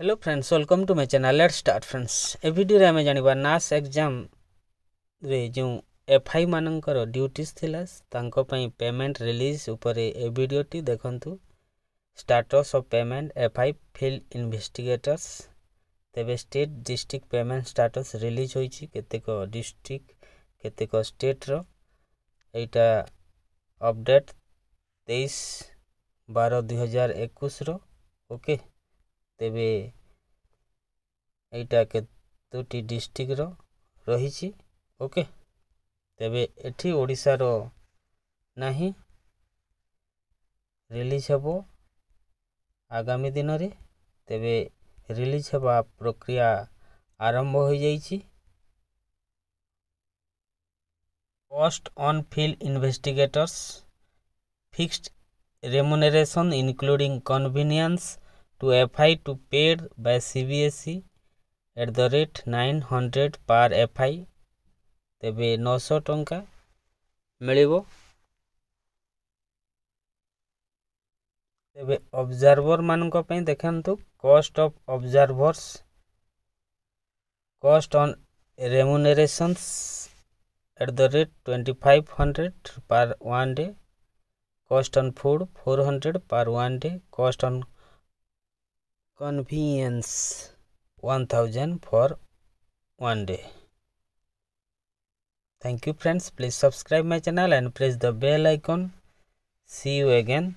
Hello friends welcome to my channel let's start friends ए video आम जाना नास एग्जाम रे जो एफआई मानकर ड्यूटीज थिला पेमेंट रिलीज उपरे ए भिडियो टी देखंतु status of payment FI field investigators तेबे state district payment status release होईची केतेक डिस्ट्रिक्ट केतेक स्टेट रो एटा अपडेट 23 12 2021 रो ओके okay. ତେବେ ଏଇଟା କେତୋଟି ଡିଷ୍ଟ୍ରିକ୍ଟର ରହିଛି ଓକେ ତେବେ ଏଠି ଓଡ଼ିଶାର ନାହିଁ ରିଲିଜ୍ ହେବ ଆଗାମୀ ଦିନରେ ତେବେ ରିଲିଜ୍ ହେବା ପ୍ରକ୍ରିୟା ଆରମ୍ଭ ହୋଇଯାଇଛି cost on field investigators fixed remuneration including convenience to F I to paid by CBSE at the rate nine hundred per F I तेज नौश टा मिल तेज अब्जरभर मान देखु कस्ट of observers cost on remunerations at the rate twenty five hundred per one day cost on food four hundred per one day cost on convenience 1000 for one day thank you friends please subscribe my channel and press the bell icon see you again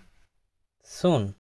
soon